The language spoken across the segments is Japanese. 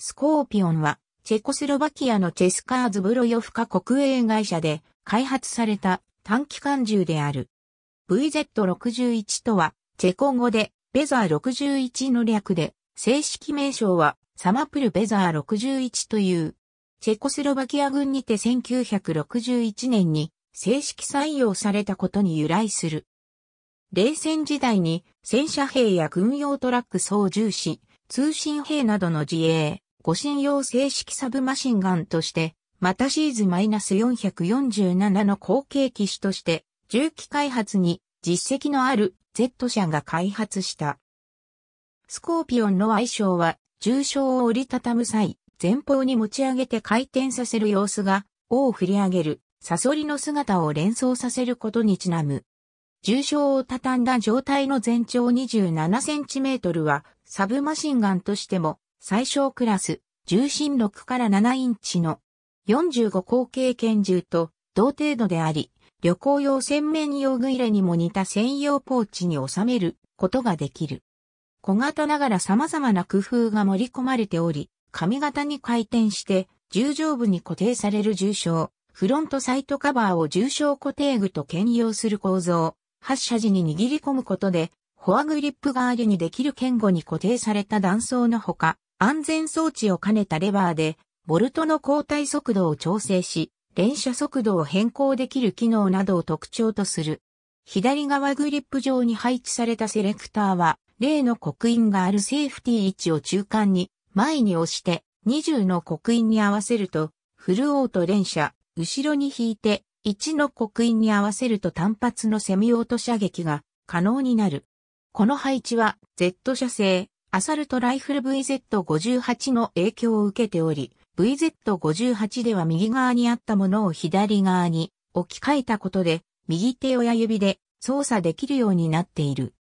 スコーピオンは、チェコスロバキアのチェスカーズブロヨフカ国営会社で開発された短期間銃である。VZ61 とは、チェコ語で、ベザー61の略で、正式名称は、サマプルベザー61という、チェコスロバキア軍にて1961年に正式採用されたことに由来する。冷戦時代に戦車兵や軍用トラック操縦士、通信兵などの自衛、護身用正式サブマシンガンとして、またシーズマイナス -447 の後継機種として、重機開発に実績のある Z 社が開発した。スコーピオンの愛称は、重傷を折りたたむ際、前方に持ち上げて回転させる様子が、尾を振り上げる、サソリの姿を連想させることにちなむ。重傷を畳んだ状態の全長2 7トルは、サブマシンガンとしても、最小クラス、重心6から7インチの45口径拳銃と同程度であり、旅行用洗面用具入れにも似た専用ポーチに収めることができる。小型ながら様々な工夫が盛り込まれており、髪型に回転して重上部に固定される重傷、フロントサイトカバーを重傷固定具と兼用する構造、発射時に握り込むことで、フォアグリップ代わりにできる剣後に固定された断層のほか、安全装置を兼ねたレバーで、ボルトの交代速度を調整し、連射速度を変更できる機能などを特徴とする。左側グリップ上に配置されたセレクターは、例の刻印があるセーフティー位置を中間に前に押して20の刻印に合わせるとフルオート連射、後ろに引いて1の刻印に合わせると単発のセミオート射撃が可能になる。この配置は Z 射精、アサルトライフル VZ58 の影響を受けており、VZ58 では右側にあったものを左側に置き換えたことで、右手親指で操作できるようになっている。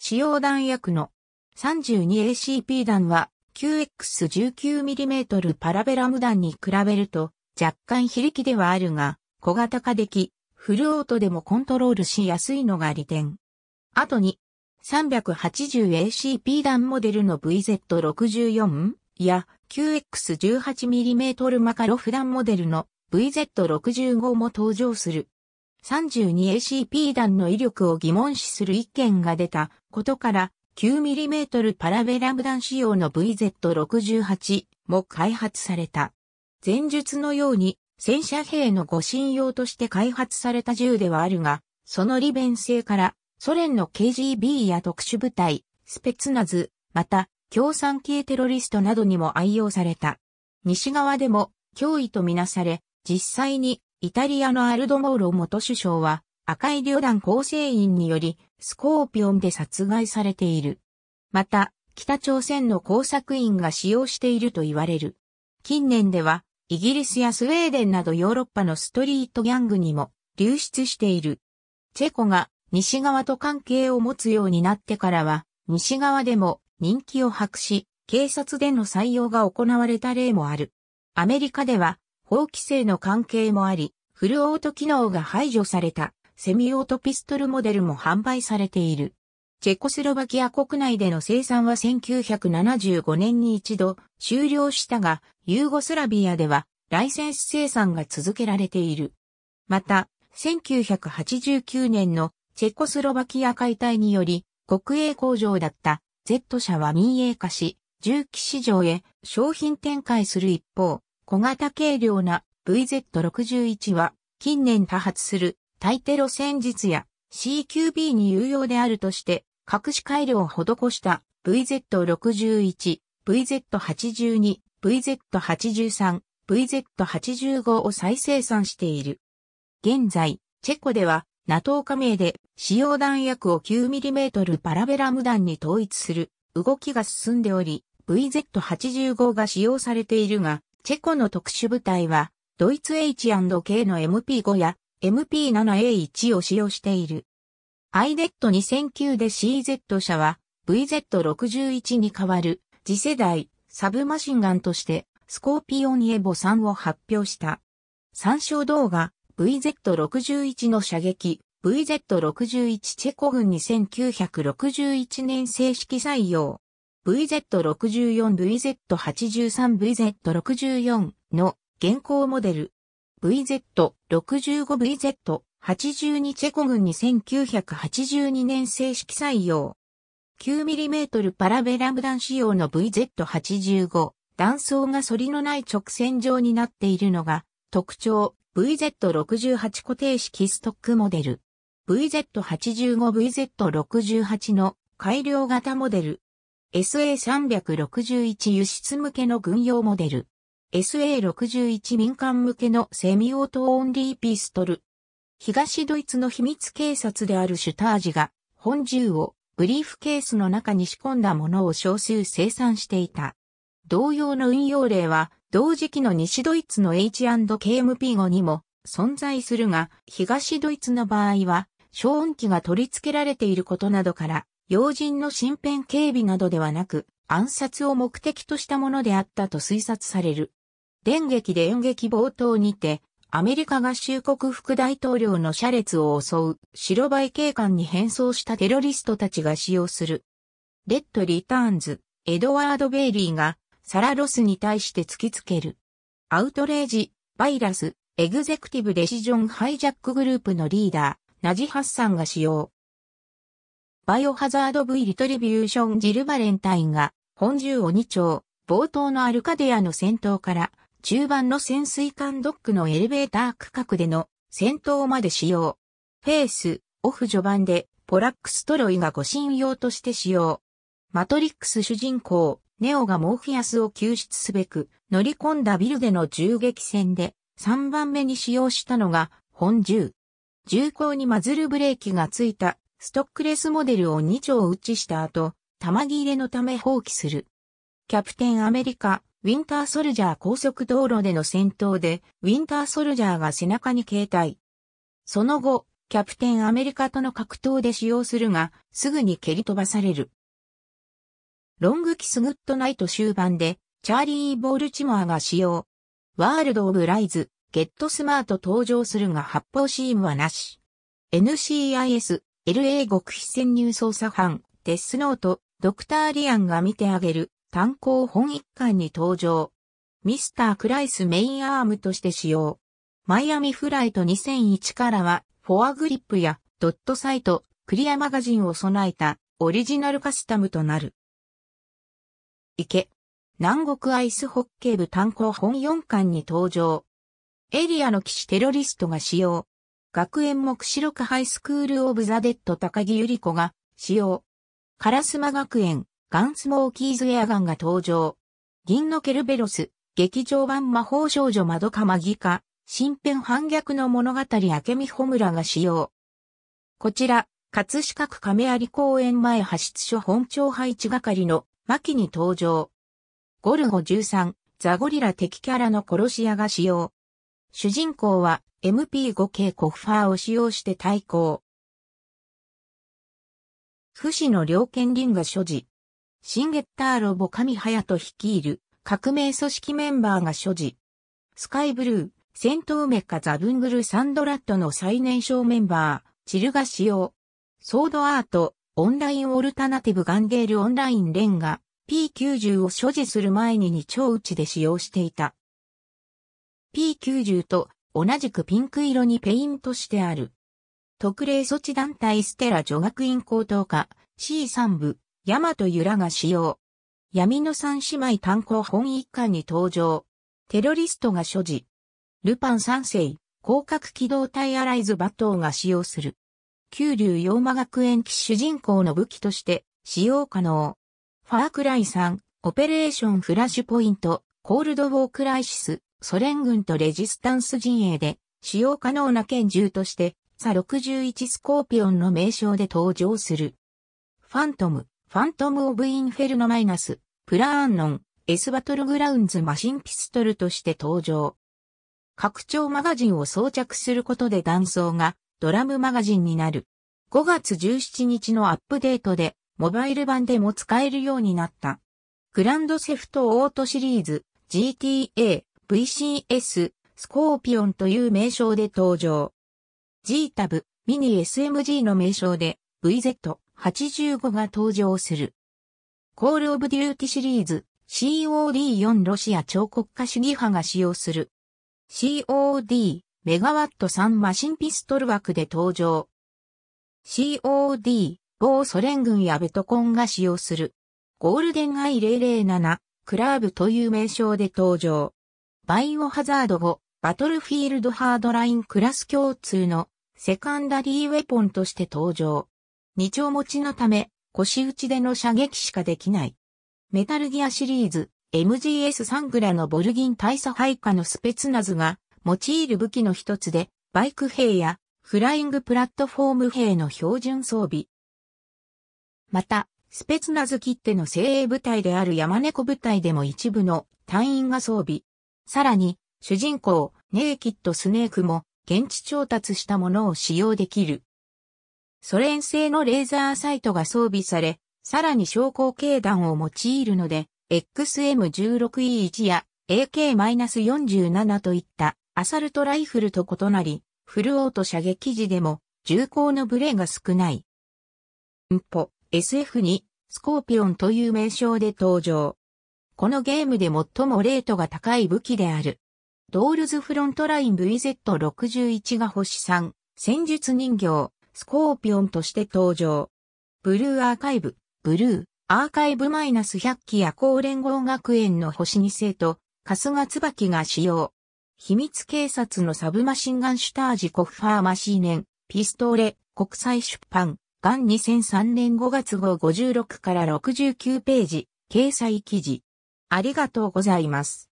使用弾薬の 32ACP 弾は 9X19mm パラベラム弾に比べると若干非力ではあるが小型化でき、フルオートでもコントロールしやすいのが利点。あとに 380ACP 弾モデルの VZ64 や 9X18mm マカロフ弾モデルの VZ65 も登場する。32ACP 弾の威力を疑問視する意見が出たことから 9mm パラベラム弾仕様の VZ68 も開発された。前述のように戦車兵の護身用として開発された銃ではあるが、その利便性からソ連の KGB や特殊部隊、スペツナズ、また、共産系テロリストなどにも愛用された。西側でも脅威とみなされ、実際にイタリアのアルドモーロ元首相は赤い旅団構成員によりスコーピオンで殺害されている。また、北朝鮮の工作員が使用していると言われる。近年では、イギリスやスウェーデンなどヨーロッパのストリートギャングにも流出している。チェコが西側と関係を持つようになってからは、西側でも人気を博し、警察での採用が行われた例もある。アメリカでは、法規制の関係もあり、フルオート機能が排除されたセミオートピストルモデルも販売されている。チェコスロバキア国内での生産は1975年に一度終了したが、ユーゴスラビアではライセンス生産が続けられている。また、1989年のチェコスロバキア解体により、国営工場だった Z 社は民営化し、重機市場へ商品展開する一方、小型軽量な VZ61 は近年多発する大テロ戦術や CQB に有用であるとして隠し改良を施した VZ61、VZ82、VZ83、VZ85 を再生産している。現在、チェコでは NATO 加盟で使用弾薬を 9mm パラベラム弾に統一する動きが進んでおり、VZ85 が使用されているが、チェコの特殊部隊は、ドイツ H&K の MP5 や MP7A1 を使用している。IDET2009 で CZ 社は VZ61 に代わる次世代サブマシンガンとしてスコーピオンエボ3を発表した。参照動画 VZ61 の射撃、VZ61 チェコ軍に1961年正式採用。VZ64、VZ83、VZ64 の現行モデル。VZ65、VZ82 チェコ軍に1982年正式採用。9mm パラベラム弾仕様の VZ85。弾装が反りのない直線状になっているのが特徴。VZ68 固定式ストックモデル。VZ85、VZ68 の改良型モデル。SA361 輸出向けの軍用モデル。SA61 民間向けのセミオートオンリーピストル。東ドイツの秘密警察であるシュタージが本銃をブリーフケースの中に仕込んだものを少数生産していた。同様の運用例は同時期の西ドイツの H&KMP5 にも存在するが、東ドイツの場合は、消音器が取り付けられていることなどから、要人の身辺警備などではなく、暗殺を目的としたものであったと推察される。電撃で演劇冒頭にて、アメリカ合衆国副大統領の車列を襲う白バイ警官に変装したテロリストたちが使用する。レッド・リターンズ、エドワード・ベイリーがサラロスに対して突きつける。アウトレイジ、バイラス、エグゼクティブデシジョンハイジャックグループのリーダー、ナジハッサンが使用。バイオハザード V リトリビューションジルバレンタインが、本銃を2丁、冒頭のアルカデアの戦闘から、中盤の潜水艦ドックのエレベーター区画での戦闘まで使用。フェース、オフ序盤で、ポラックストロイが護身用として使用。マトリックス主人公、ネオがモーフィアスを救出すべく乗り込んだビルでの銃撃戦で3番目に使用したのが本銃。銃口にマズルブレーキがついたストックレスモデルを2丁打ちした後、弾切れのため放棄する。キャプテンアメリカ、ウィンターソルジャー高速道路での戦闘で、ウィンターソルジャーが背中に携帯。その後、キャプテンアメリカとの格闘で使用するが、すぐに蹴り飛ばされる。ロングキスグッドナイト終盤で、チャーリー・ボールチモアが使用。ワールド・オブ・ライズ、ゲット・スマート登場するが発砲シーンはなし。NCIS、LA 極秘潜入捜査班、デスノート、ドクター・リアンが見てあげる、単行本一巻に登場。ミスター・クライスメインアームとして使用。マイアミフライト2001からは、フォアグリップやドットサイト、クリアマガジンを備えたオリジナルカスタムとなる。池。南国アイスホッケー部単行本4巻に登場。エリアの騎士テロリストが使用。学園目白区ハイスクールオブザ・デッド高木ゆり子が使用。カラスマ学園、ガンスモーキーズエアガンが登場。銀のケルベロス、劇場版魔法少女窓かマギカ、新編反逆の物語明美ホムラが使用。こちら、葛飾区亀有公園前派出所本庁配置係の巻に登場。ゴルゴ13、ザゴリラ敵キャラの殺し屋が使用。主人公は MP5 系コッファーを使用して対抗。不死の両権輪が所持。シンゲッターロボ神隼人率いる革命組織メンバーが所持。スカイブルー、戦闘メッカザブングルサンドラットの最年少メンバー、チルが使用。ソードアート、オンラインオルタナティブガンゲールオンラインレンガ P90 を所持する前に二丁打ちで使用していた。P90 と同じくピンク色にペイントしてある。特例措置団体ステラ女学院高等科 C3 部ヤマトユラが使用。闇の三姉妹炭鉱本一巻に登場。テロリストが所持。ルパン三世、広角機動隊アライズバトーが使用する。九竜妖魔学園機主人公の武器として使用可能。ファークライ3、オペレーションフラッシュポイント、コールドウォークライシス、ソ連軍とレジスタンス陣営で使用可能な拳銃として、サ61スコーピオンの名称で登場する。ファントム、ファントム・オブ・インフェルノ・マイナス、プラーンノン、エスバトルグラウンズマシンピストルとして登場。拡張マガジンを装着することで弾倉がドラムマガジンになる。5月17日のアップデートで、モバイル版でも使えるようになった。グランドセフトオートシリーズ、GTA、VCS、スコーピオンという名称で登場。G タブ、ミニ SMG の名称で VZ85 が登場する。コールオブデューティシリーズ COD4 ロシア彫刻家主義派が使用する。COD メガワット3マシンピストル枠で登場。COD、某ソ連軍やベトコンが使用する。ゴールデンアイ007、クラーブという名称で登場。バイオハザード5、バトルフィールドハードラインクラス共通のセカンダリーウェポンとして登場。二丁持ちのため、腰打ちでの射撃しかできない。メタルギアシリーズ、MGS サングラのボルギン大佐配下のスペツナズが、用いる武器の一つで、バイク兵やフライングプラットフォーム兵の標準装備。また、スペツナズ切っての精鋭部隊である山猫部隊でも一部の隊員が装備。さらに、主人公、ネイキッドスネークも現地調達したものを使用できる。ソ連製のレーザーサイトが装備され、さらに昇降軽弾を用いるので、XM16E1 や AK-47 といったアサルトライフルと異なり、フルオート射撃時でも銃口のブレが少ない。んぽ、SF に、スコーピオンという名称で登場。このゲームで最もレートが高い武器である。ドールズフロントライン VZ61 が星3、戦術人形、スコーピオンとして登場。ブルーアーカイブ、ブルー、アーカイブマイナス100機夜行連合学園の星2世と、春日椿が使用。秘密警察のサブマシンガンシュタージコフファーマシーネン、ピストーレ、国際出版、ガン2003年5月号56から69ページ、掲載記事。ありがとうございます。